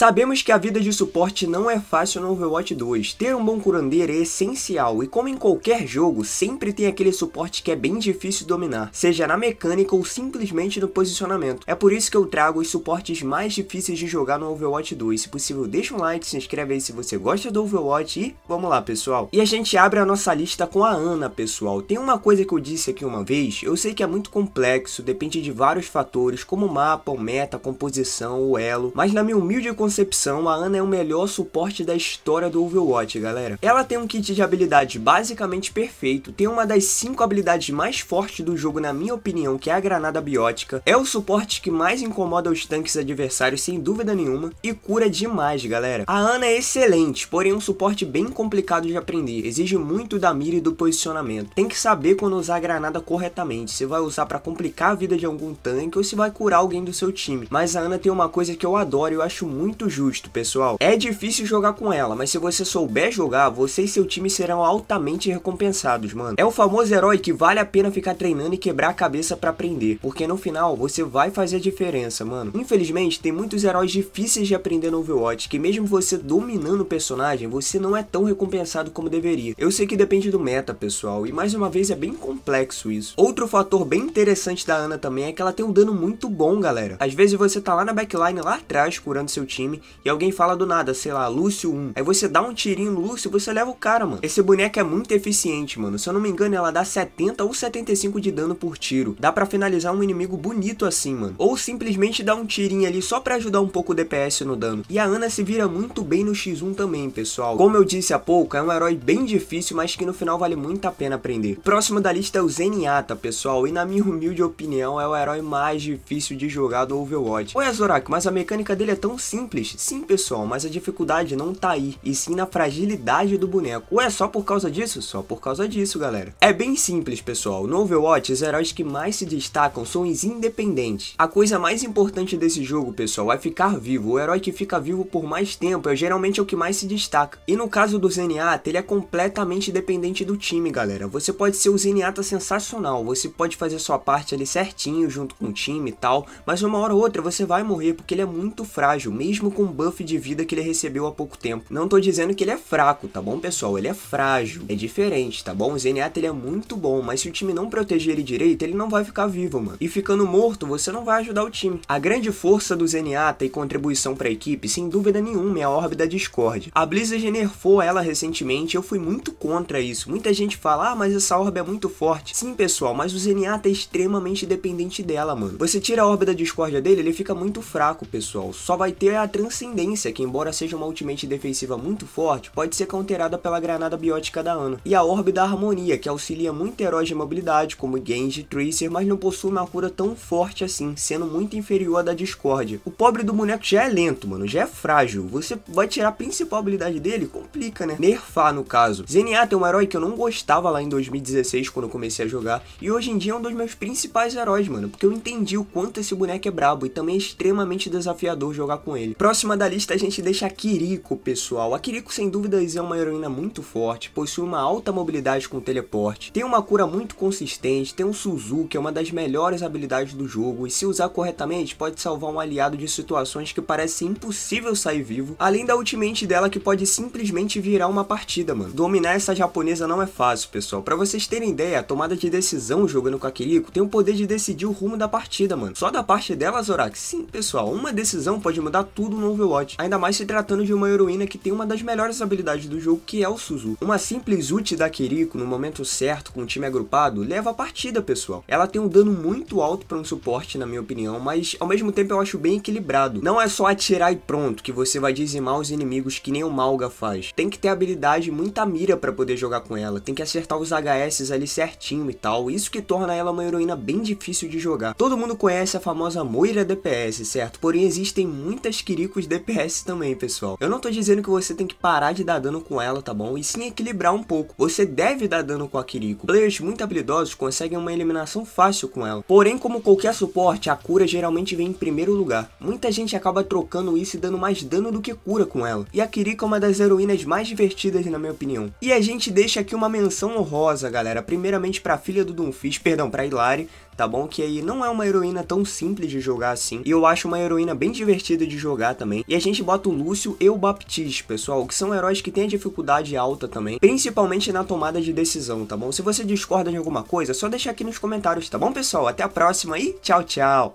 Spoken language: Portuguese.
Sabemos que a vida de suporte não é fácil no Overwatch 2. Ter um bom curandeiro é essencial e como em qualquer jogo, sempre tem aquele suporte que é bem difícil dominar, seja na mecânica ou simplesmente no posicionamento. É por isso que eu trago os suportes mais difíceis de jogar no Overwatch 2. Se possível, deixa um like, se inscreve aí se você gosta do Overwatch e vamos lá, pessoal. E a gente abre a nossa lista com a Ana, pessoal. Tem uma coisa que eu disse aqui uma vez, eu sei que é muito complexo, depende de vários fatores, como mapa, meta, composição, o elo, mas na minha humilde concepção, a Ana é o melhor suporte da história do Overwatch, galera. Ela tem um kit de habilidades basicamente perfeito, tem uma das 5 habilidades mais fortes do jogo, na minha opinião, que é a granada biótica, é o suporte que mais incomoda os tanques adversários, sem dúvida nenhuma, e cura demais, galera. A Ana é excelente, porém é um suporte bem complicado de aprender, exige muito da mira e do posicionamento. Tem que saber quando usar a granada corretamente, se vai usar para complicar a vida de algum tanque ou se vai curar alguém do seu time. Mas a Ana tem uma coisa que eu adoro e eu acho muito muito justo, pessoal. É difícil jogar com ela, mas se você souber jogar, você e seu time serão altamente recompensados, mano. É o famoso herói que vale a pena ficar treinando e quebrar a cabeça pra aprender, porque no final você vai fazer a diferença, mano. Infelizmente, tem muitos heróis difíceis de aprender no Overwatch, que mesmo você dominando o personagem, você não é tão recompensado como deveria. Eu sei que depende do meta, pessoal, e mais uma vez é bem complexo isso. Outro fator bem interessante da Ana também é que ela tem um dano muito bom, galera. Às vezes você tá lá na backline, lá atrás, curando seu time, time e alguém fala do nada, sei lá, Lúcio 1. Aí você dá um tirinho no Lúcio, você leva o cara, mano. Esse boneco é muito eficiente, mano. Se eu não me engano, ela dá 70 ou 75 de dano por tiro. Dá pra finalizar um inimigo bonito assim, mano. Ou simplesmente dá um tirinho ali só pra ajudar um pouco o DPS no dano. E a Ana se vira muito bem no X1 também, pessoal. Como eu disse há pouco, é um herói bem difícil, mas que no final vale muito a pena aprender. O próximo da lista é o Zenyatta, pessoal. E na minha humilde opinião, é o herói mais difícil de jogar do Overwatch. Ué, Zorak, mas a mecânica dele é tão simples simples? Sim, pessoal, mas a dificuldade não tá aí, e sim na fragilidade do boneco. Ué, só por causa disso? Só por causa disso, galera. É bem simples, pessoal. No Overwatch, os heróis que mais se destacam são os independentes. A coisa mais importante desse jogo, pessoal, é ficar vivo. O herói que fica vivo por mais tempo é geralmente é o que mais se destaca. E no caso do Zenyatta, ele é completamente dependente do time, galera. Você pode ser o Zenyatta sensacional, você pode fazer sua parte ali certinho junto com o time e tal, mas uma hora ou outra você vai morrer porque ele é muito frágil, mesmo mesmo com o buff de vida que ele recebeu há pouco tempo. Não tô dizendo que ele é fraco, tá bom, pessoal? Ele é frágil, é diferente, tá bom? O Zenyatta, ele é muito bom, mas se o time não proteger ele direito, ele não vai ficar vivo, mano. E ficando morto, você não vai ajudar o time. A grande força do Zenyatta e contribuição pra equipe, sem dúvida nenhuma, é a Orbe da Discord. A Blizzard nerfou ela recentemente e eu fui muito contra isso. Muita gente fala, ah, mas essa Orbe é muito forte. Sim, pessoal, mas o Zenyatta é extremamente dependente dela, mano. Você tira a Orbe da Discord dele, ele fica muito fraco, pessoal. Só vai ter a transcendência, que embora seja uma ultimate defensiva muito forte, pode ser counterada pela granada biótica da Ana. E a Orbe da Harmonia, que auxilia muito heróis de mobilidade, como Genji Tracer, mas não possui uma cura tão forte assim, sendo muito inferior à da Discord. O pobre do boneco já é lento, mano, já é frágil. Você vai tirar a principal habilidade dele? Complica, né? Nerfar, no caso. Zenyatta é um herói que eu não gostava lá em 2016, quando eu comecei a jogar, e hoje em dia é um dos meus principais heróis, mano, porque eu entendi o quanto esse boneco é brabo e também é extremamente desafiador jogar com ele próxima da lista a gente deixa a Kiriko, pessoal. A Kiriko, sem dúvidas, é uma heroína muito forte, possui uma alta mobilidade com teleporte, tem uma cura muito consistente, tem um Suzu, que é uma das melhores habilidades do jogo, e se usar corretamente, pode salvar um aliado de situações que parece impossível sair vivo, além da ultimate dela que pode simplesmente virar uma partida, mano. Dominar essa japonesa não é fácil, pessoal. Pra vocês terem ideia, a tomada de decisão jogando com a Kiriko tem o poder de decidir o rumo da partida, mano. Só da parte dela, Zorak, sim, pessoal, uma decisão pode mudar tudo mundo no Overwatch, ainda mais se tratando de uma heroína que tem uma das melhores habilidades do jogo, que é o Suzu. Uma simples ult da Kiriko no momento certo, com o time agrupado, leva a partida, pessoal. Ela tem um dano muito alto para um suporte, na minha opinião, mas ao mesmo tempo eu acho bem equilibrado. Não é só atirar e pronto, que você vai dizimar os inimigos que nem o Malga faz. Tem que ter habilidade, muita mira para poder jogar com ela, tem que acertar os HS ali certinho e tal, isso que torna ela uma heroína bem difícil de jogar. Todo mundo conhece a famosa Moira DPS, certo? Porém existem muitas Kiriko Kiriko os DPS também, pessoal. Eu não tô dizendo que você tem que parar de dar dano com ela, tá bom? E sim equilibrar um pouco. Você deve dar dano com a Kiriko. Players muito habilidosos conseguem uma eliminação fácil com ela. Porém, como qualquer suporte, a cura geralmente vem em primeiro lugar. Muita gente acaba trocando isso e dando mais dano do que cura com ela. E a Kiriko é uma das heroínas mais divertidas, na minha opinião. E a gente deixa aqui uma menção honrosa, galera. Primeiramente pra filha do Doomfish, perdão, pra Hilary, tá bom? Que aí não é uma heroína tão simples de jogar assim. E eu acho uma heroína bem divertida de jogar jogar também. E a gente bota o Lúcio e o Baptiste, pessoal, que são heróis que têm a dificuldade alta também, principalmente na tomada de decisão, tá bom? Se você discorda de alguma coisa, é só deixar aqui nos comentários, tá bom, pessoal? Até a próxima e tchau, tchau!